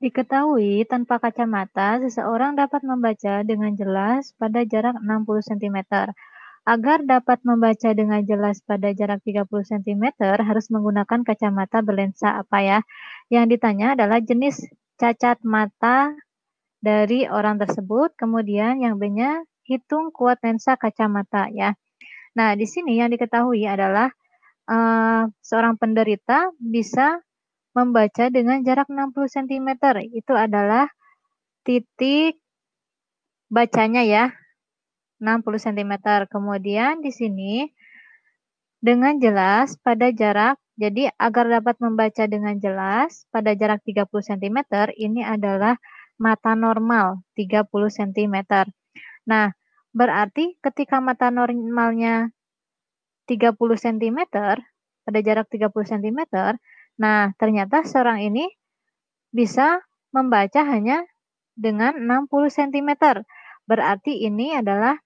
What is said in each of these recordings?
Diketahui, tanpa kacamata, seseorang dapat membaca dengan jelas pada jarak 60 cm. Agar dapat membaca dengan jelas pada jarak 30 cm, harus menggunakan kacamata berlensa apa ya? Yang ditanya adalah jenis cacat mata dari orang tersebut, kemudian yang b hitung kuat lensa kacamata ya. Nah, di sini yang diketahui adalah uh, seorang penderita bisa membaca dengan jarak 60 cm. Itu adalah titik bacanya ya. 60 cm. Kemudian di sini dengan jelas pada jarak jadi agar dapat membaca dengan jelas pada jarak 30 cm ini adalah mata normal 30 cm. Nah, berarti ketika mata normalnya 30 cm pada jarak 30 cm Nah, ternyata seorang ini bisa membaca hanya dengan 60 cm. Berarti ini adalah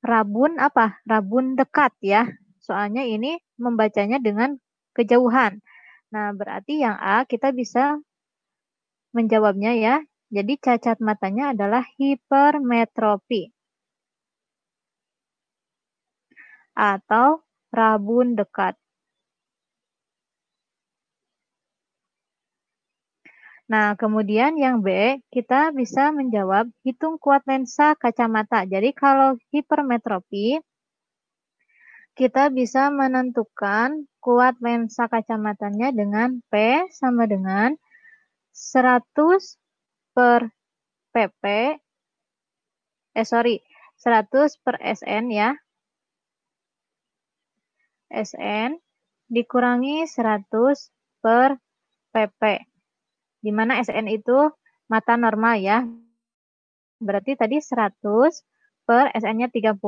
rabun apa? Rabun dekat ya. Soalnya ini membacanya dengan kejauhan. Nah, berarti yang A kita bisa menjawabnya ya. Jadi cacat matanya adalah hipermetropi. Atau rabun dekat. Nah, kemudian yang B, kita bisa menjawab hitung kuat lensa kacamata. Jadi kalau hipermetropi, kita bisa menentukan kuat lensa kacamatanya dengan P sama dengan 100 per PP, eh sorry, 100 per SN ya. SN dikurangi 100 per PP di mana SN itu mata normal ya. Berarti tadi 100 per SN-nya 30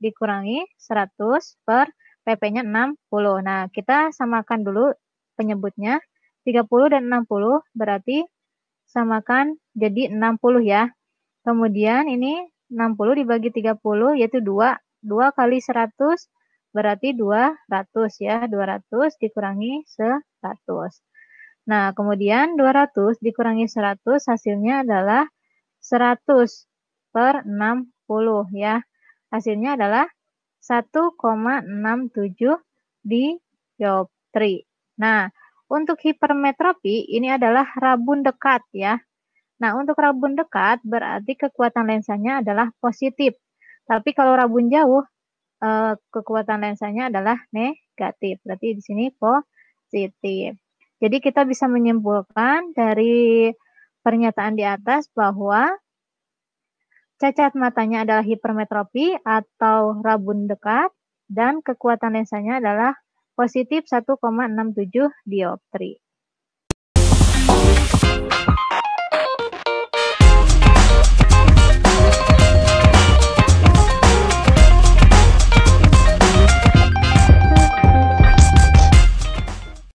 dikurangi 100 per PP-nya 60. Nah, kita samakan dulu penyebutnya. 30 dan 60 berarti samakan jadi 60 ya. Kemudian ini 60 dibagi 30 yaitu 2. 2 kali 100 berarti 200 ya. 200 dikurangi 100. Nah, kemudian 200 dikurangi 100 hasilnya adalah 100 per 60 ya. Hasilnya adalah 1,67 di job 3. Nah, untuk hipermetropi ini adalah rabun dekat ya. Nah, untuk rabun dekat berarti kekuatan lensanya adalah positif. Tapi kalau rabun jauh eh, kekuatan lensanya adalah negatif. Berarti di sini positif. Jadi kita bisa menyimpulkan dari pernyataan di atas bahwa cacat matanya adalah hipermetropi atau rabun dekat dan kekuatan lensanya adalah positif 1,67 dioptri.